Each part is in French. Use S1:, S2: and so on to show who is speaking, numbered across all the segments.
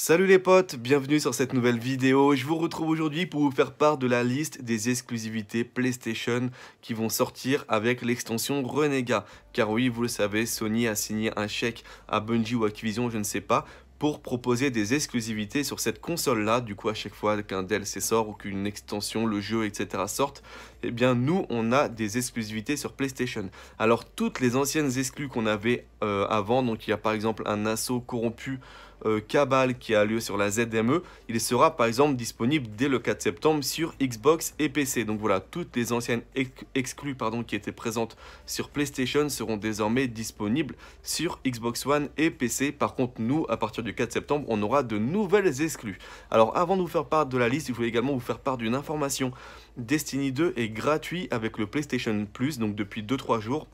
S1: Salut les potes, bienvenue sur cette nouvelle vidéo. Je vous retrouve aujourd'hui pour vous faire part de la liste des exclusivités PlayStation qui vont sortir avec l'extension Renega. Car oui, vous le savez, Sony a signé un chèque à Bungie ou Activision, je ne sais pas, pour proposer des exclusivités sur cette console-là. Du coup, à chaque fois qu'un DLC sort ou qu'une extension, le jeu, etc. sorte, eh bien, nous, on a des exclusivités sur PlayStation. Alors, toutes les anciennes exclus qu'on avait euh, avant, donc il y a par exemple un assaut corrompu, euh, Cabal qui a lieu sur la ZME, il sera par exemple disponible dès le 4 septembre sur Xbox et PC. Donc voilà, toutes les anciennes exclus pardon, qui étaient présentes sur PlayStation seront désormais disponibles sur Xbox One et PC. Par contre, nous, à partir du 4 septembre, on aura de nouvelles exclus. Alors avant de vous faire part de la liste, je voulais également vous faire part d'une information. Destiny 2 est gratuit avec le PlayStation Plus, donc depuis 2-3 jours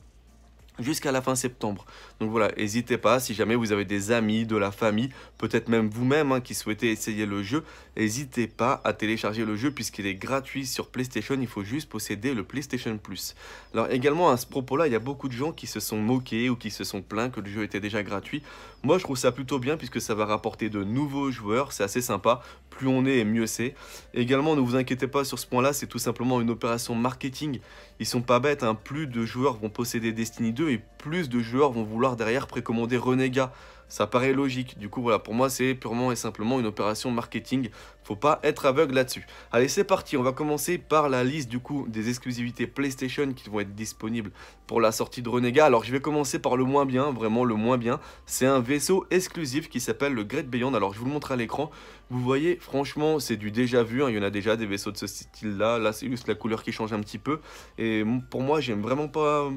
S1: jusqu'à la fin septembre. Donc voilà, n'hésitez pas, si jamais vous avez des amis, de la famille, peut-être même vous-même hein, qui souhaitez essayer le jeu, n'hésitez pas à télécharger le jeu puisqu'il est gratuit sur PlayStation, il faut juste posséder le PlayStation Plus. Alors également à ce propos-là, il y a beaucoup de gens qui se sont moqués ou qui se sont plaints que le jeu était déjà gratuit. Moi je trouve ça plutôt bien puisque ça va rapporter de nouveaux joueurs, c'est assez sympa, plus on est mieux c'est. Également ne vous inquiétez pas sur ce point-là, c'est tout simplement une opération marketing. Ils sont pas bêtes, hein. plus de joueurs vont posséder Destiny 2, et plus de joueurs vont vouloir derrière précommander Renega ça paraît logique. Du coup, voilà, pour moi, c'est purement et simplement une opération marketing. Faut pas être aveugle là-dessus. Allez, c'est parti. On va commencer par la liste du coup des exclusivités PlayStation qui vont être disponibles pour la sortie de Renega. Alors, je vais commencer par le moins bien, vraiment le moins bien. C'est un vaisseau exclusif qui s'appelle le Great Beyond. Alors, je vous le montre à l'écran. Vous voyez, franchement, c'est du déjà vu. Hein. Il y en a déjà des vaisseaux de ce style-là. Là, Là c'est juste la couleur qui change un petit peu. Et pour moi, j'aime vraiment pas.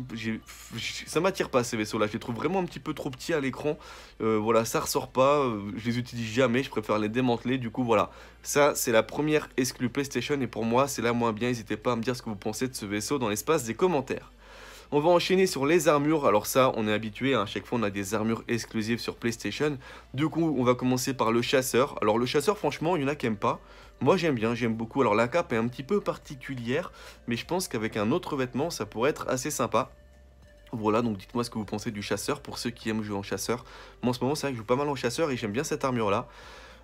S1: Ça m'attire pas ces vaisseaux-là. Je les trouve vraiment un petit peu trop petits à l'écran. Euh, voilà, ça ressort pas, euh, je les utilise jamais, je préfère les démanteler. Du coup, voilà, ça c'est la première exclue PlayStation et pour moi c'est la moins bien. N'hésitez pas à me dire ce que vous pensez de ce vaisseau dans l'espace des commentaires. On va enchaîner sur les armures. Alors ça, on est habitué, hein, à chaque fois on a des armures exclusives sur PlayStation. Du coup, on va commencer par le chasseur. Alors le chasseur, franchement, il y en a qui n'aiment pas. Moi j'aime bien, j'aime beaucoup. Alors la cape est un petit peu particulière, mais je pense qu'avec un autre vêtement, ça pourrait être assez sympa. Voilà, donc dites-moi ce que vous pensez du chasseur pour ceux qui aiment jouer en chasseur. Moi en ce moment, c'est vrai que je joue pas mal en chasseur et j'aime bien cette armure-là.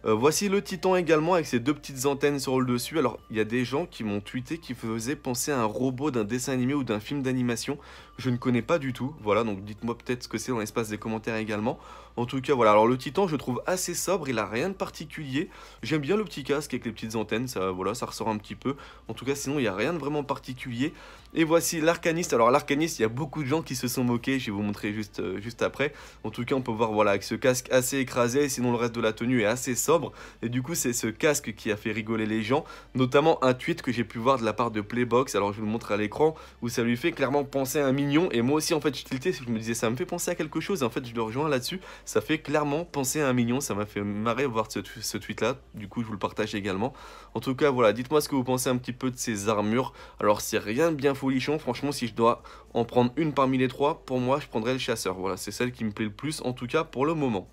S1: Euh, voici le Titan également avec ses deux petites antennes sur le dessus. Alors, il y a des gens qui m'ont tweeté qui faisaient penser à un robot d'un dessin animé ou d'un film d'animation. Je ne connais pas du tout. Voilà, donc dites-moi peut-être ce que c'est dans l'espace des commentaires également. En tout cas, voilà. Alors, le Titan, je trouve assez sobre. Il a rien de particulier. J'aime bien le petit casque avec les petites antennes. Ça, voilà, ça ressort un petit peu. En tout cas, sinon, il n'y a rien de vraiment particulier. Et voici l'arcaniste. Alors l'arcaniste, il y a beaucoup de gens qui se sont moqués, je vais vous montrer juste, euh, juste après. En tout cas, on peut voir voilà, avec ce casque assez écrasé, sinon le reste de la tenue est assez sobre. Et du coup, c'est ce casque qui a fait rigoler les gens, notamment un tweet que j'ai pu voir de la part de Playbox, alors je vous le montrer à l'écran, où ça lui fait clairement penser à un mignon. Et moi aussi, en fait, je tiltais, je me disais, ça me fait penser à quelque chose, en fait, je le rejoins là-dessus. Ça fait clairement penser à un mignon, ça m'a fait marrer de voir ce, tweet-là. Du coup, je vous le partage également. En tout cas, voilà, dites-moi ce que vous pensez un petit peu de ces armures. Alors, c'est rien de bien fou franchement, si je dois en prendre une parmi les trois, pour moi, je prendrais le chasseur. Voilà, c'est celle qui me plaît le plus, en tout cas pour le moment.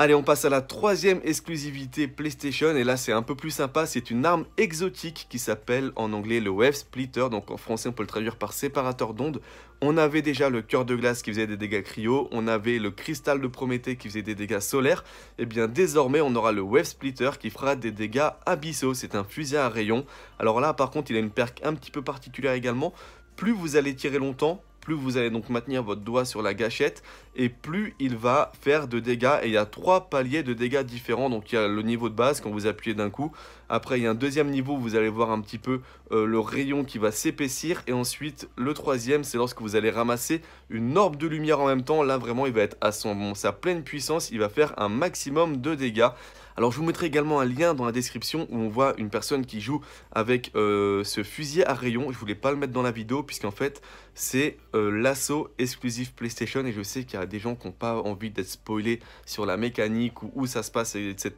S1: Allez, on passe à la troisième exclusivité PlayStation, et là c'est un peu plus sympa, c'est une arme exotique qui s'appelle en anglais le Wave Splitter, donc en français on peut le traduire par séparateur d'ondes. On avait déjà le cœur de glace qui faisait des dégâts cryo, on avait le cristal de Prométhée qui faisait des dégâts solaires, et eh bien désormais on aura le Wave Splitter qui fera des dégâts abyssaux, c'est un fusil à rayon. Alors là par contre il a une perque un petit peu particulière également, plus vous allez tirer longtemps, plus vous allez donc maintenir votre doigt sur la gâchette et plus il va faire de dégâts. Et il y a trois paliers de dégâts différents. Donc il y a le niveau de base quand vous appuyez d'un coup. Après il y a un deuxième niveau où vous allez voir un petit peu euh, le rayon qui va s'épaissir. Et ensuite le troisième c'est lorsque vous allez ramasser une orbe de lumière en même temps. Là vraiment il va être à son, bon, sa pleine puissance. Il va faire un maximum de dégâts. Alors je vous mettrai également un lien dans la description où on voit une personne qui joue avec euh, ce fusil à rayon. Je voulais pas le mettre dans la vidéo puisqu'en fait c'est euh, l'assaut exclusif PlayStation et je sais qu'il y a des gens qui n'ont pas envie d'être spoilés sur la mécanique ou où ça se passe, etc.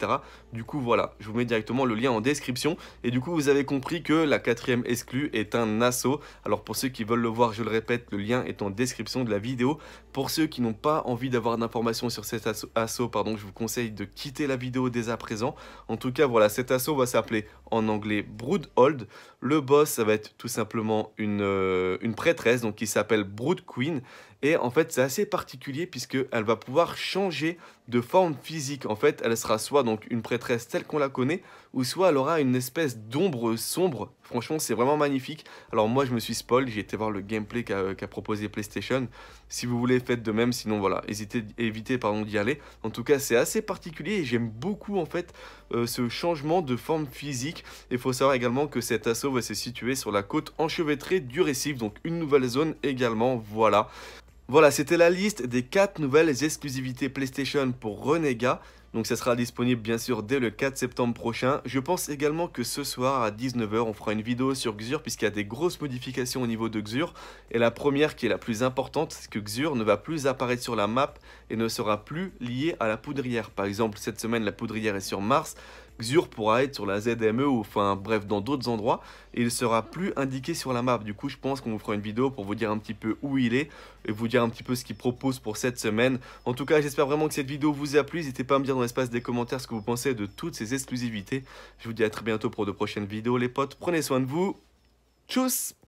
S1: Du coup, voilà, je vous mets directement le lien en description. Et du coup, vous avez compris que la quatrième exclue est un assaut. Alors pour ceux qui veulent le voir, je le répète, le lien est en description de la vidéo. Pour ceux qui n'ont pas envie d'avoir d'informations sur cet assaut, pardon, je vous conseille de quitter la vidéo dès à présent. En tout cas, voilà, cet assaut va s'appeler en anglais Broodhold. Le boss, ça va être tout simplement une, euh, une prêtresse, donc qui s'appelle Brood Queen. Et en fait, c'est assez particulier puisqu'elle va pouvoir changer de forme physique. En fait, elle sera soit donc une prêtresse telle qu'on la connaît, ou soit elle aura une espèce d'ombre sombre. Franchement, c'est vraiment magnifique. Alors moi, je me suis spoil, j'ai été voir le gameplay qu'a proposé PlayStation. Si vous voulez, faites de même, sinon voilà, hésitez, évitez pardon d'y aller. En tout cas, c'est assez particulier et j'aime beaucoup en fait euh, ce changement de forme physique. Il faut savoir également que cet assaut va se situer sur la côte enchevêtrée du récif, donc une nouvelle zone également, voilà. Voilà, c'était la liste des 4 nouvelles exclusivités PlayStation pour Renega. Donc ça sera disponible bien sûr dès le 4 septembre prochain. Je pense également que ce soir à 19h on fera une vidéo sur Xur puisqu'il y a des grosses modifications au niveau de Xur. Et la première qui est la plus importante, c'est que Xur ne va plus apparaître sur la map et ne sera plus lié à la poudrière. Par exemple, cette semaine la poudrière est sur Mars, Xur pourra être sur la ZME ou enfin bref dans d'autres endroits et il sera plus indiqué sur la map. Du coup, je pense qu'on vous fera une vidéo pour vous dire un petit peu où il est et vous dire un petit peu ce qu'il propose pour cette semaine. En tout cas, j'espère vraiment que cette vidéo vous a plu. N'hésitez pas à me dire dans espace des commentaires ce que vous pensez de toutes ces exclusivités. Je vous dis à très bientôt pour de prochaines vidéos les potes. Prenez soin de vous. Tchuss